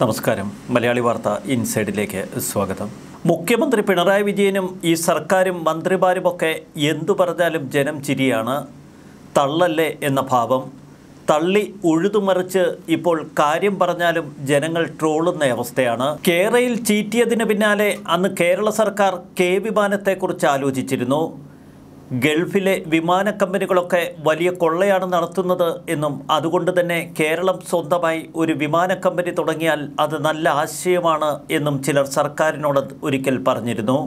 നമസ്കാരം മലയാളി വാർത്ത ഇൻസൈഡിലേക്ക് സ്വാഗതം മുഖ്യമന്ത്രി പിണറായി വിജയനും ഈ സർക്കാരും മന്ത്രിമാരുമൊക്കെ എന്തു പറഞ്ഞാലും ജനം ചിരിയാണ് തള്ളല്ലേ എന്ന ഭാവം തള്ളി ഉഴുതുമറിച്ച് ഇപ്പോൾ കാര്യം പറഞ്ഞാലും ജനങ്ങൾ ട്രോളുന്ന അവസ്ഥയാണ് കേരയിൽ ചീറ്റിയതിന് പിന്നാലെ അന്ന് കേരള സർക്കാർ കെ വിമാനത്തെക്കുറിച്ച് ആലോചിച്ചിരുന്നു ഗൾഫിലെ വിമാന കമ്പനികളൊക്കെ വലിയ കൊള്ളയാണ് നടത്തുന്നത് എന്നും അതുകൊണ്ട് തന്നെ കേരളം സ്വന്തമായി ഒരു വിമാന കമ്പനി തുടങ്ങിയാൽ അത് നല്ല ആശയമാണ് എന്നും ചിലർ സർക്കാരിനോട് ഒരിക്കൽ പറഞ്ഞിരുന്നു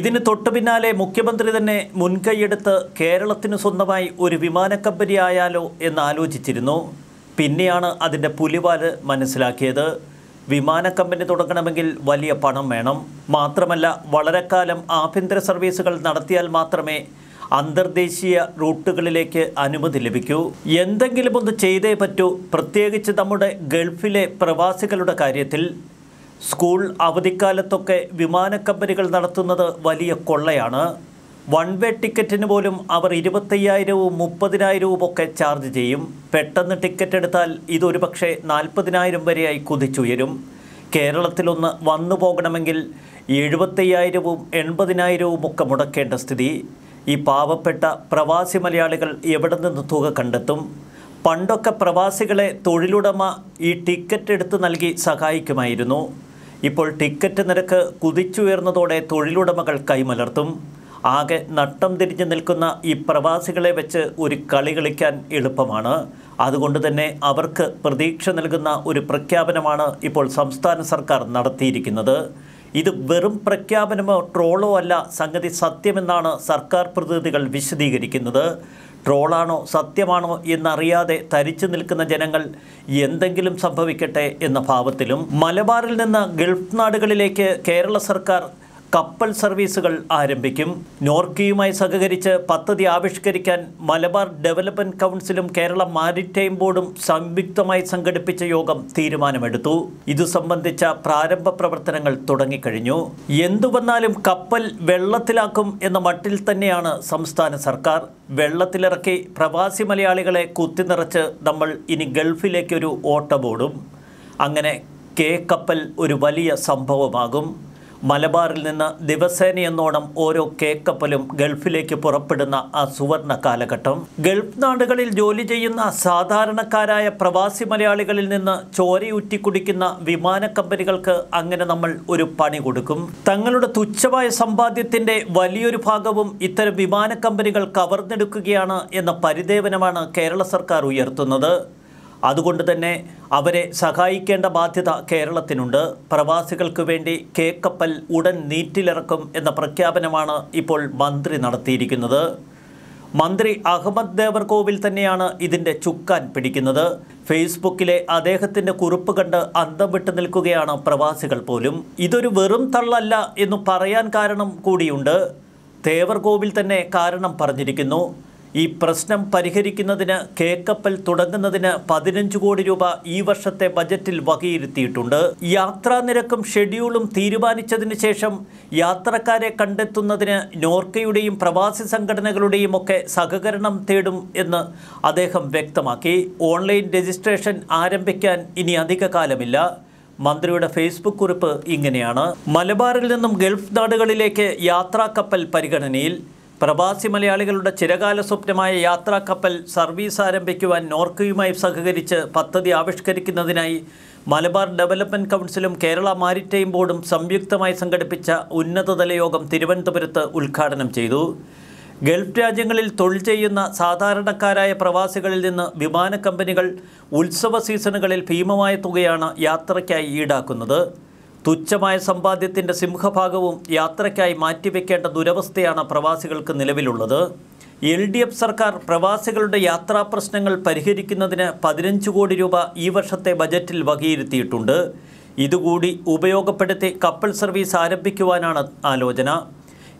ഇതിന് തൊട്ടു പിന്നാലെ മുഖ്യമന്ത്രി തന്നെ മുൻകൈയെടുത്ത് കേരളത്തിന് സ്വന്തമായി ഒരു വിമാന കമ്പനി ആയാലോ എന്ന് ആലോചിച്ചിരുന്നു പിന്നെയാണ് അതിൻ്റെ പുലിവാല് മനസ്സിലാക്കിയത് വിമാന കമ്പനി തുടങ്ങണമെങ്കിൽ വലിയ പണം വേണം മാത്രമല്ല വളരെക്കാലം ആഭ്യന്തര സർവീസുകൾ നടത്തിയാൽ മാത്രമേ അന്തർദേശീയ റൂട്ടുകളിലേക്ക് അനുമതി ലഭിക്കൂ എന്തെങ്കിലും ഒന്ന് ചെയ്തേ പറ്റൂ പ്രത്യേകിച്ച് നമ്മുടെ ഗൾഫിലെ പ്രവാസികളുടെ കാര്യത്തിൽ സ്കൂൾ അവധിക്കാലത്തൊക്കെ വിമാനക്കമ്പനികൾ നടത്തുന്നത് വലിയ കൊള്ളയാണ് വൺ വേ ടിക്കറ്റിന് പോലും അവർ ഇരുപത്തയ്യായിരവും മുപ്പതിനായിരവും ഒക്കെ ചാർജ് ചെയ്യും പെട്ടെന്ന് ടിക്കറ്റ് എടുത്താൽ ഇതൊരു പക്ഷേ നാൽപ്പതിനായിരം വരെയായി കുതിച്ചുയരും കേരളത്തിലൊന്ന് വന്നു പോകണമെങ്കിൽ എഴുപത്തയ്യായിരവും എൺപതിനായിരവും ഒക്കെ മുടക്കേണ്ട സ്ഥിതി ഈ പാവപ്പെട്ട പ്രവാസി മലയാളികൾ എവിടെ നിന്ന് തുക കണ്ടെത്തും പണ്ടൊക്കെ പ്രവാസികളെ തൊഴിലുടമ ഈ ടിക്കറ്റ് എടുത്ത് നൽകി സഹായിക്കുമായിരുന്നു ഇപ്പോൾ ടിക്കറ്റ് നിരക്ക് കുതിച്ചുയർന്നതോടെ തൊഴിലുടമകൾ കൈമലർത്തും ആകെ നട്ടം തിരിഞ്ഞു നിൽക്കുന്ന ഈ പ്രവാസികളെ വെച്ച് ഒരു കളി കളിക്കാൻ എളുപ്പമാണ് അതുകൊണ്ട് തന്നെ അവർക്ക് പ്രതീക്ഷ നൽകുന്ന ഒരു പ്രഖ്യാപനമാണ് ഇപ്പോൾ സംസ്ഥാന സർക്കാർ നടത്തിയിരിക്കുന്നത് ഇത് വെറും പ്രഖ്യാപനമോ ട്രോളോ അല്ല സംഗതി സത്യമെന്നാണ് സർക്കാർ പ്രതിനിധികൾ വിശദീകരിക്കുന്നത് ട്രോളാണോ സത്യമാണോ എന്നറിയാതെ തരിച്ചു നിൽക്കുന്ന ജനങ്ങൾ എന്തെങ്കിലും സംഭവിക്കട്ടെ എന്ന ഭാവത്തിലും മലബാറിൽ നിന്ന് ഗൾഫ് നാടുകളിലേക്ക് കേരള സർക്കാർ കപ്പൽ സർവീസുകൾ ആരംഭിക്കും നോർക്കിയുമായി സഹകരിച്ച് പദ്ധതി ആവിഷ്കരിക്കാൻ മലബാർ ഡെവലപ്മെന്റ് കൗൺസിലും കേരള മാരിടൈം ബോർഡും സംയുക്തമായി സംഘടിപ്പിച്ച യോഗം തീരുമാനമെടുത്തു ഇതു സംബന്ധിച്ച പ്രാരംഭ പ്രവർത്തനങ്ങൾ തുടങ്ങിക്കഴിഞ്ഞു എന്തു വന്നാലും കപ്പൽ വെള്ളത്തിലാക്കും എന്ന മട്ടിൽ തന്നെയാണ് സംസ്ഥാന സർക്കാർ വെള്ളത്തിലിറക്കി പ്രവാസി മലയാളികളെ കുത്തിനിറച്ച് നമ്മൾ ഇനി ഗൾഫിലേക്കൊരു ഓട്ടമോടും അങ്ങനെ കെ കപ്പൽ ഒരു വലിയ സംഭവമാകും മലബാറിൽ നിന്ന് ദിവസേനയെന്നോണം ഓരോ കേക്കപ്പലും ഗൾഫിലേക്ക് പുറപ്പെടുന്ന ആ സുവർണ കാലഘട്ടം ഗൾഫ് നാടുകളിൽ ജോലി ചെയ്യുന്ന സാധാരണക്കാരായ പ്രവാസി മലയാളികളിൽ നിന്ന് ചോരയുറ്റി കുടിക്കുന്ന വിമാന കമ്പനികൾക്ക് അങ്ങനെ നമ്മൾ ഒരു പണി കൊടുക്കും തങ്ങളുടെ തുച്ഛമായ സമ്പാദ്യത്തിന്റെ വലിയൊരു ഭാഗവും ഇത്തരം വിമാന കമ്പനികൾ കവർന്നെടുക്കുകയാണ് എന്ന പരിദേവനമാണ് കേരള സർക്കാർ ഉയർത്തുന്നത് അതുകൊണ്ട് തന്നെ അവരെ സഹായിക്കേണ്ട ബാധ്യത കേരളത്തിനുണ്ട് പ്രവാസികൾക്ക് വേണ്ടി കേക്കപ്പൽ ഉടൻ നീറ്റിലിറക്കും എന്ന പ്രഖ്യാപനമാണ് ഇപ്പോൾ മന്ത്രി നടത്തിയിരിക്കുന്നത് മന്ത്രി അഹമ്മദ് ദേവർകോവിൽ തന്നെയാണ് ഇതിൻ്റെ ചുക്കാൻ പിടിക്കുന്നത് ഫേസ്ബുക്കിലെ അദ്ദേഹത്തിൻ്റെ കുറിപ്പ് കണ്ട് അന്തം വിട്ടു നിൽക്കുകയാണ് പ്രവാസികൾ പോലും ഇതൊരു വെറും തള്ളല്ല എന്ന് പറയാൻ കാരണം കൂടിയുണ്ട് ദേവർകോവിൽ തന്നെ കാരണം പറഞ്ഞിരിക്കുന്നു ഈ പ്രശ്നം പരിഹരിക്കുന്നതിന് കേക്കപ്പൽ തുടങ്ങുന്നതിന് പതിനഞ്ച് കോടി രൂപ ഈ വർഷത്തെ ബജറ്റിൽ വകയിരുത്തിയിട്ടുണ്ട് യാത്രാ നിരക്കും ഷെഡ്യൂളും തീരുമാനിച്ചതിന് ശേഷം യാത്രക്കാരെ കണ്ടെത്തുന്നതിന് നോർക്കയുടെയും പ്രവാസി സംഘടനകളുടെയും ഒക്കെ സഹകരണം തേടും എന്ന് അദ്ദേഹം വ്യക്തമാക്കി ഓൺലൈൻ രജിസ്ട്രേഷൻ ആരംഭിക്കാൻ ഇനി അധിക കാലമില്ല മന്ത്രിയുടെ ഫേസ്ബുക്ക് കുറിപ്പ് ഇങ്ങനെയാണ് മലബാറിൽ നിന്നും ഗൾഫ് നാടുകളിലേക്ക് യാത്രാ കപ്പൽ പരിഗണനയിൽ പ്രവാസി മലയാളികളുടെ ചിരകാല സ്വപ്നമായ യാത്രാ കപ്പൽ സർവീസ് ആരംഭിക്കുവാൻ നോർക്കയുമായി സഹകരിച്ച് പദ്ധതി ആവിഷ്കരിക്കുന്നതിനായി മലബാർ ഡെവലപ്മെൻറ്റ് കൗൺസിലും കേരള മാരിടൈം ബോർഡും സംയുക്തമായി സംഘടിപ്പിച്ച ഉന്നതതല യോഗം തിരുവനന്തപുരത്ത് ഉദ്ഘാടനം ചെയ്തു ഗൾഫ് രാജ്യങ്ങളിൽ തൊഴിൽ ചെയ്യുന്ന സാധാരണക്കാരായ പ്രവാസികളിൽ നിന്ന് വിമാന കമ്പനികൾ ഉത്സവ സീസണുകളിൽ ഭീമമായ തുകയാണ് യാത്രയ്ക്കായി ഈടാക്കുന്നത് തുച്ഛമായ സമ്പാദ്യത്തിൻ്റെ സിംഹഭാഗവും യാത്രയ്ക്കായി മാറ്റിവെക്കേണ്ട ദുരവസ്ഥയാണ് പ്രവാസികൾക്ക് നിലവിലുള്ളത് എൽ ഡി എഫ് സർക്കാർ പ്രവാസികളുടെ യാത്രാ പ്രശ്നങ്ങൾ പരിഹരിക്കുന്നതിന് പതിനഞ്ച് കോടി രൂപ ഈ വർഷത്തെ ബജറ്റിൽ വകയിരുത്തിയിട്ടുണ്ട് ഇതുകൂടി ഉപയോഗപ്പെടുത്തി കപ്പൽ സർവീസ് ആരംഭിക്കുവാനാണ് ആലോചന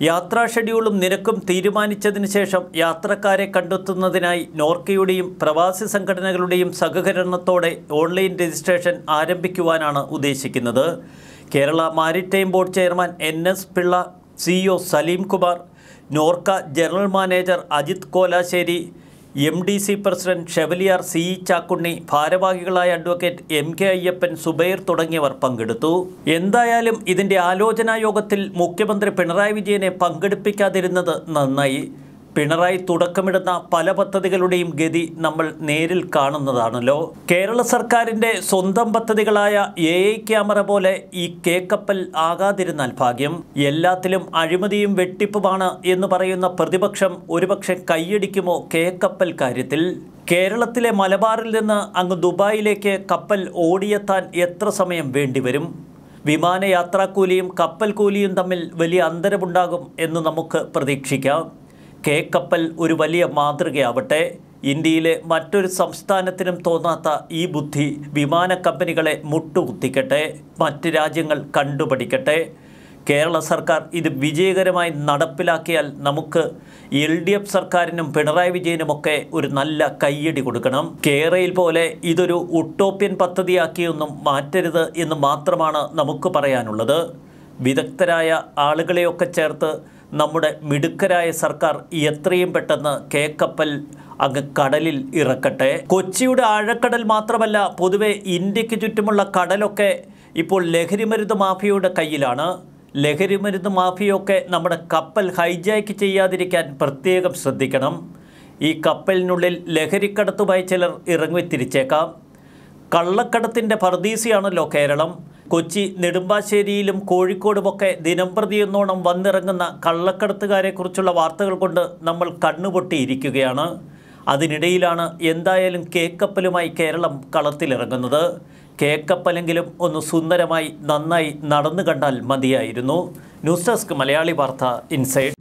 യാത്രാ ഷെഡ്യൂളും നിരക്കും തീരുമാനിച്ചതിന് ശേഷം യാത്രക്കാരെ കണ്ടെത്തുന്നതിനായി നോർക്കയുടെയും പ്രവാസി സംഘടനകളുടെയും സഹകരണത്തോടെ ഓൺലൈൻ രജിസ്ട്രേഷൻ ആരംഭിക്കുവാനാണ് ഉദ്ദേശിക്കുന്നത് Kerala maritime board chairman N S Pillai CEO Saleem Kumar Norka general manager Ajith Kolassery M D C president chevalier C Chakkunni ഭാരവാഹികളായ advocate M K Ayyappan Subair തുടങ്ങിയവർ പങ്കെടുത്തു എന്തായാലും ഇതിന്റെ ആലോചനാ യോഗത്തിൽ മുഖ്യമന്ത്രി പിണറായി വിജയനെ പങ്കെടുപ്പിക്കാതിരുന്നത് നന്നായി പിണറായി തുടക്കമിടുന്ന പല പദ്ധതികളുടെയും ഗതി നമ്മൾ നേരിൽ കാണുന്നതാണല്ലോ കേരള സർക്കാരിൻ്റെ സ്വന്തം പദ്ധതികളായ എ ഐ ക്യാമറ പോലെ ഈ കേക്കപ്പൽ ആകാതിരുന്നാൽ ഭാഗ്യം എല്ലാത്തിലും അഴിമതിയും വെട്ടിപ്പുമാണ് എന്ന് പറയുന്ന പ്രതിപക്ഷം ഒരുപക്ഷെ കൈയടിക്കുമോ കേക്കപ്പൽ കാര്യത്തിൽ കേരളത്തിലെ മലബാറിൽ നിന്ന് അങ്ങ് ദുബായിലേക്ക് കപ്പൽ ഓടിയെത്താൻ എത്ര സമയം വേണ്ടിവരും വിമാനയാത്രാക്കൂലിയും കപ്പൽ കൂലിയും തമ്മിൽ വലിയ അന്തരമുണ്ടാകും എന്ന് നമുക്ക് പ്രതീക്ഷിക്കാം കെ കപ്പൽ ഒരു വലിയ മാതൃകയാവട്ടെ ഇന്ത്യയിലെ മറ്റൊരു സംസ്ഥാനത്തിനും തോന്നാത്ത ഈ ബുദ്ധി വിമാന കമ്പനികളെ മുട്ടുകുത്തിക്കട്ടെ മറ്റ് രാജ്യങ്ങൾ കണ്ടുപഠിക്കട്ടെ കേരള സർക്കാർ ഇത് വിജയകരമായി നടപ്പിലാക്കിയാൽ നമുക്ക് എൽ ഡി എഫ് സർക്കാരിനും പിണറായി വിജയനുമൊക്കെ ഒരു നല്ല കയ്യടി കൊടുക്കണം കേരളയിൽ പോലെ ഇതൊരു ഉട്ടോപ്യൻ പദ്ധതിയാക്കിയൊന്നും മാറ്റരുത് എന്ന് മാത്രമാണ് നമുക്ക് പറയാനുള്ളത് വിദഗ്ധരായ ആളുകളെയൊക്കെ ചേർത്ത് നമ്മുടെ മിടുക്കരായ സർക്കാർ എത്രയും പെട്ടെന്ന് കേക്കപ്പൽ അങ്ങ് കടലിൽ ഇറക്കട്ടെ കൊച്ചിയുടെ ആഴക്കടൽ മാത്രമല്ല പൊതുവെ ഇന്ത്യക്ക് ചുറ്റുമുള്ള കടലൊക്കെ ഇപ്പോൾ ലഹരിമരുന്ന് മാഫിയയുടെ കയ്യിലാണ് ലഹരിമരുന്ന് മാഫിയൊക്കെ നമ്മുടെ കപ്പൽ ഹൈജാക്ക് ചെയ്യാതിരിക്കാൻ പ്രത്യേകം ശ്രദ്ധിക്കണം ഈ കപ്പലിനുള്ളിൽ ലഹരിക്കടത്തുമായി ചിലർ ഇറങ്ങി തിരിച്ചേക്കാം കള്ളക്കടത്തിൻ്റെ പർദീസിയാണല്ലോ കേരളം കൊച്ചി നെടുമ്പാശ്ശേരിയിലും കോഴിക്കോടുമൊക്കെ ദിനംപ്രതിയെന്നോണം വന്നിറങ്ങുന്ന കള്ളക്കടത്തുകാരെക്കുറിച്ചുള്ള വാർത്തകൾ കൊണ്ട് നമ്മൾ കണ്ണുപൊട്ടിയിരിക്കുകയാണ് അതിനിടയിലാണ് എന്തായാലും കേക്കപ്പലുമായി കേരളം കളത്തിലിറങ്ങുന്നത് കേക്കപ്പലെങ്കിലും ഒന്ന് സുന്ദരമായി നന്നായി നടന്നു കണ്ടാൽ മതിയായിരുന്നു ന്യൂസ് ഡെസ്ക് മലയാളി വാർത്ത ഇൻസൈഡ്